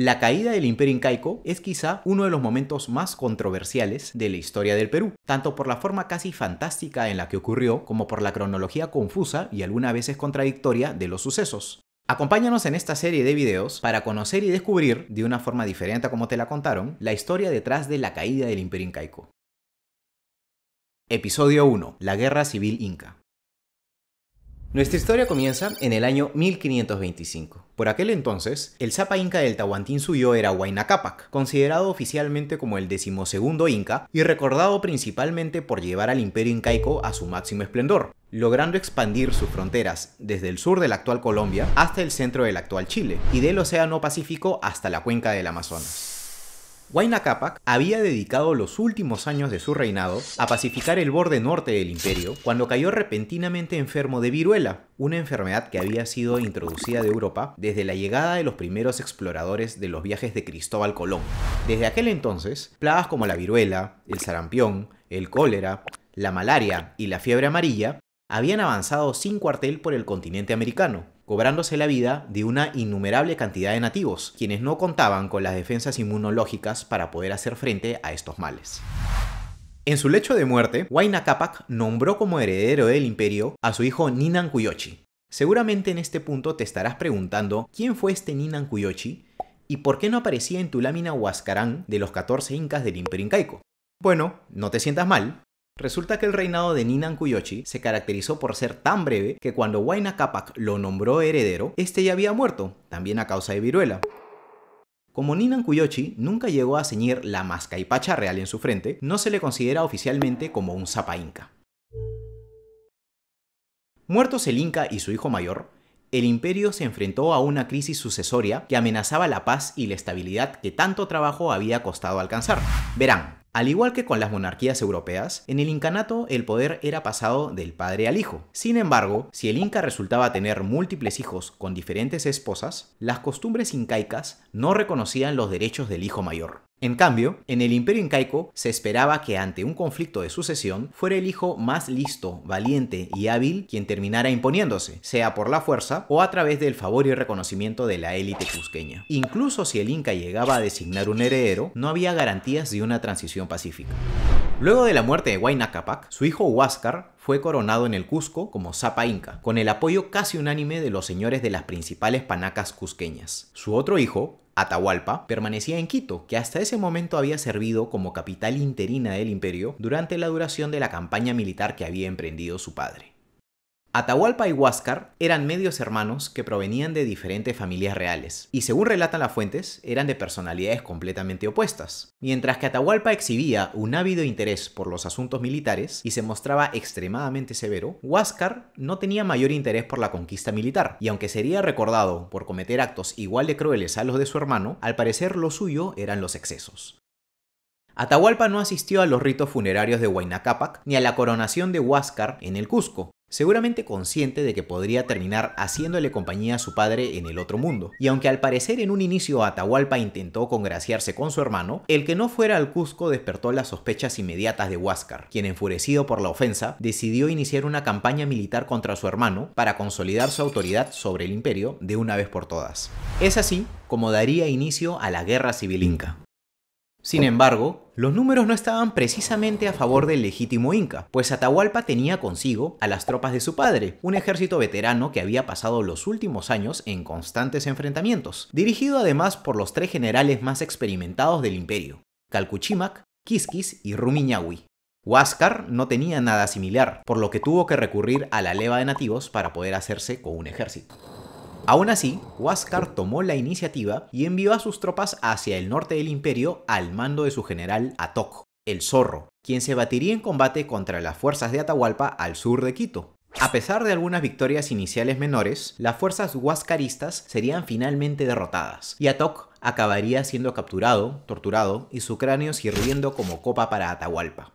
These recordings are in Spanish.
La caída del imperio incaico es quizá uno de los momentos más controversiales de la historia del Perú, tanto por la forma casi fantástica en la que ocurrió como por la cronología confusa y algunas veces contradictoria de los sucesos. Acompáñanos en esta serie de videos para conocer y descubrir, de una forma diferente a como te la contaron, la historia detrás de la caída del imperio incaico. Episodio 1. La Guerra Civil Inca. Nuestra historia comienza en el año 1525. Por aquel entonces, el Zapa Inca del suyo era Huayna Capac, considerado oficialmente como el decimosegundo Inca y recordado principalmente por llevar al imperio incaico a su máximo esplendor, logrando expandir sus fronteras desde el sur de la actual Colombia hasta el centro del actual Chile y del Océano Pacífico hasta la cuenca del Amazonas. Huayna había dedicado los últimos años de su reinado a pacificar el borde norte del imperio cuando cayó repentinamente enfermo de viruela, una enfermedad que había sido introducida de Europa desde la llegada de los primeros exploradores de los viajes de Cristóbal Colón. Desde aquel entonces, plagas como la viruela, el sarampión, el cólera, la malaria y la fiebre amarilla habían avanzado sin cuartel por el continente americano, cobrándose la vida de una innumerable cantidad de nativos, quienes no contaban con las defensas inmunológicas para poder hacer frente a estos males. En su lecho de muerte, Huayna Capac nombró como heredero del imperio a su hijo Ninan Cuyochi. Seguramente en este punto te estarás preguntando quién fue este Ninan Cuyochi? y por qué no aparecía en tu lámina Huascarán de los 14 incas del imperio incaico. Bueno, no te sientas mal, Resulta que el reinado de Ninan Cuyochi se caracterizó por ser tan breve que cuando Huayna Capac lo nombró heredero, este ya había muerto, también a causa de viruela. Como Ninan Cuyochi nunca llegó a ceñir la mascaipacha real en su frente, no se le considera oficialmente como un zapa inca. Muertos el inca y su hijo mayor, el imperio se enfrentó a una crisis sucesoria que amenazaba la paz y la estabilidad que tanto trabajo había costado alcanzar. Verán, al igual que con las monarquías europeas, en el incanato el poder era pasado del padre al hijo. Sin embargo, si el inca resultaba tener múltiples hijos con diferentes esposas, las costumbres incaicas no reconocían los derechos del hijo mayor. En cambio, en el imperio incaico se esperaba que ante un conflicto de sucesión fuera el hijo más listo, valiente y hábil quien terminara imponiéndose, sea por la fuerza o a través del favor y reconocimiento de la élite cusqueña. Incluso si el inca llegaba a designar un heredero, no había garantías de una transición pacífica. Luego de la muerte de Huayna Capac, su hijo Huáscar fue coronado en el Cusco como Zapa Inca, con el apoyo casi unánime de los señores de las principales panacas cusqueñas. Su otro hijo, Atahualpa, permanecía en Quito, que hasta ese momento había servido como capital interina del imperio durante la duración de la campaña militar que había emprendido su padre. Atahualpa y Huáscar eran medios hermanos que provenían de diferentes familias reales, y según relatan las fuentes, eran de personalidades completamente opuestas. Mientras que Atahualpa exhibía un ávido interés por los asuntos militares y se mostraba extremadamente severo, Huáscar no tenía mayor interés por la conquista militar, y aunque sería recordado por cometer actos igual de crueles a los de su hermano, al parecer lo suyo eran los excesos. Atahualpa no asistió a los ritos funerarios de Huayna ni a la coronación de Huáscar en el Cusco, seguramente consciente de que podría terminar haciéndole compañía a su padre en el otro mundo. Y aunque al parecer en un inicio Atahualpa intentó congraciarse con su hermano, el que no fuera al Cusco despertó las sospechas inmediatas de Huáscar, quien enfurecido por la ofensa, decidió iniciar una campaña militar contra su hermano para consolidar su autoridad sobre el imperio de una vez por todas. Es así como daría inicio a la guerra civil inca. Sin embargo, los números no estaban precisamente a favor del legítimo Inca, pues Atahualpa tenía consigo a las tropas de su padre, un ejército veterano que había pasado los últimos años en constantes enfrentamientos, dirigido además por los tres generales más experimentados del imperio, Calcuchimac, Quisquis y Rumiñahui. Huáscar no tenía nada similar, por lo que tuvo que recurrir a la leva de nativos para poder hacerse con un ejército. Aún así, Huáscar tomó la iniciativa y envió a sus tropas hacia el norte del imperio al mando de su general Atoc, el Zorro, quien se batiría en combate contra las fuerzas de Atahualpa al sur de Quito. A pesar de algunas victorias iniciales menores, las fuerzas huascaristas serían finalmente derrotadas, y Atoc acabaría siendo capturado, torturado y su cráneo sirviendo como copa para Atahualpa.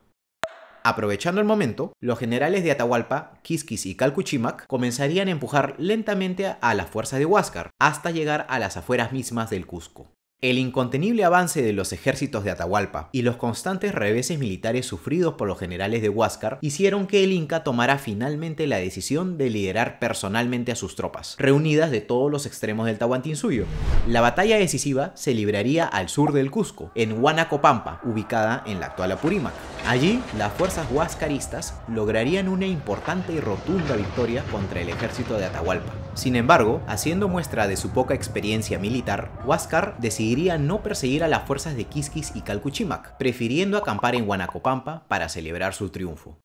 Aprovechando el momento, los generales de Atahualpa, Quisquis y Calcuchimac comenzarían a empujar lentamente a la fuerza de Huáscar hasta llegar a las afueras mismas del Cusco. El incontenible avance de los ejércitos de Atahualpa y los constantes reveses militares sufridos por los generales de Huáscar hicieron que el Inca tomara finalmente la decisión de liderar personalmente a sus tropas, reunidas de todos los extremos del Tahuantinsuyo. La batalla decisiva se libraría al sur del Cusco, en Huanacopampa, ubicada en la actual Apurímac. Allí, las fuerzas huáscaristas lograrían una importante y rotunda victoria contra el ejército de Atahualpa. Sin embargo, haciendo muestra de su poca experiencia militar, Huáscar decidiría no perseguir a las fuerzas de Quisquis y Calcuchimac, prefiriendo acampar en Guanacopampa para celebrar su triunfo.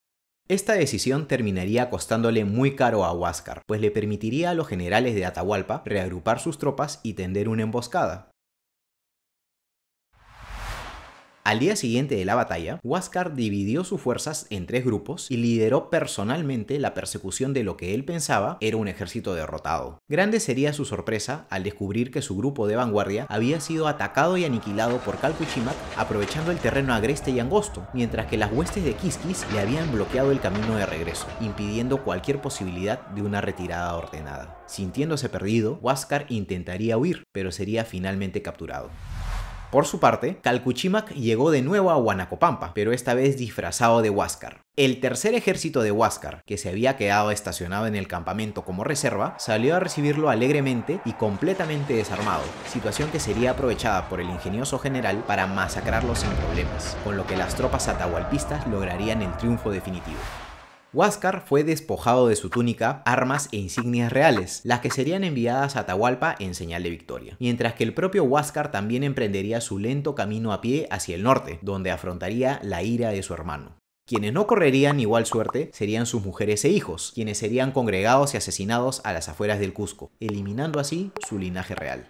Esta decisión terminaría costándole muy caro a Huáscar, pues le permitiría a los generales de Atahualpa reagrupar sus tropas y tender una emboscada, Al día siguiente de la batalla, Huáscar dividió sus fuerzas en tres grupos y lideró personalmente la persecución de lo que él pensaba era un ejército derrotado. Grande sería su sorpresa al descubrir que su grupo de vanguardia había sido atacado y aniquilado por Calcuchimac aprovechando el terreno agreste y angosto, mientras que las huestes de Quisquis le habían bloqueado el camino de regreso, impidiendo cualquier posibilidad de una retirada ordenada. Sintiéndose perdido, Huáscar intentaría huir, pero sería finalmente capturado. Por su parte, Calcuchimac llegó de nuevo a Huanacopampa, pero esta vez disfrazado de Huáscar. El tercer ejército de Huáscar, que se había quedado estacionado en el campamento como reserva, salió a recibirlo alegremente y completamente desarmado, situación que sería aprovechada por el ingenioso general para masacrarlo sin problemas, con lo que las tropas atahualpistas lograrían el triunfo definitivo. Huáscar fue despojado de su túnica, armas e insignias reales, las que serían enviadas a Atahualpa en señal de victoria. Mientras que el propio Huáscar también emprendería su lento camino a pie hacia el norte, donde afrontaría la ira de su hermano. Quienes no correrían igual suerte serían sus mujeres e hijos, quienes serían congregados y asesinados a las afueras del Cusco, eliminando así su linaje real.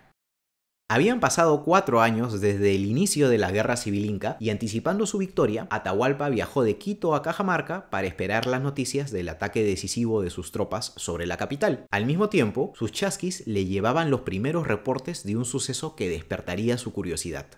Habían pasado cuatro años desde el inicio de la Guerra Civil Inca y anticipando su victoria, Atahualpa viajó de Quito a Cajamarca para esperar las noticias del ataque decisivo de sus tropas sobre la capital. Al mismo tiempo, sus chasquis le llevaban los primeros reportes de un suceso que despertaría su curiosidad.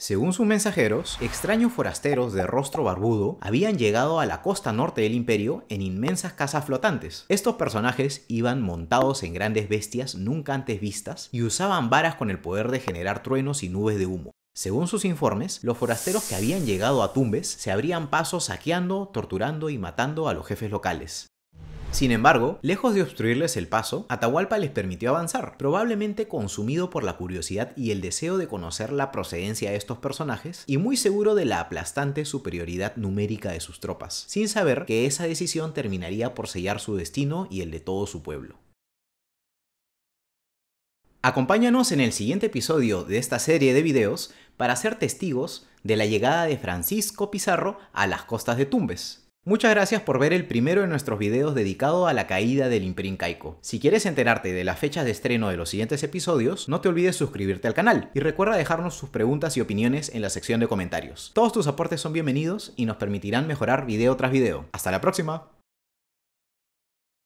Según sus mensajeros, extraños forasteros de rostro barbudo habían llegado a la costa norte del imperio en inmensas casas flotantes. Estos personajes iban montados en grandes bestias nunca antes vistas y usaban varas con el poder de generar truenos y nubes de humo. Según sus informes, los forasteros que habían llegado a Tumbes se abrían paso saqueando, torturando y matando a los jefes locales. Sin embargo, lejos de obstruirles el paso, Atahualpa les permitió avanzar, probablemente consumido por la curiosidad y el deseo de conocer la procedencia de estos personajes y muy seguro de la aplastante superioridad numérica de sus tropas, sin saber que esa decisión terminaría por sellar su destino y el de todo su pueblo. Acompáñanos en el siguiente episodio de esta serie de videos para ser testigos de la llegada de Francisco Pizarro a las costas de Tumbes. Muchas gracias por ver el primero de nuestros videos dedicado a la caída del Imperio Incaico. Si quieres enterarte de las fechas de estreno de los siguientes episodios, no te olvides suscribirte al canal y recuerda dejarnos sus preguntas y opiniones en la sección de comentarios. Todos tus aportes son bienvenidos y nos permitirán mejorar video tras video. ¡Hasta la próxima!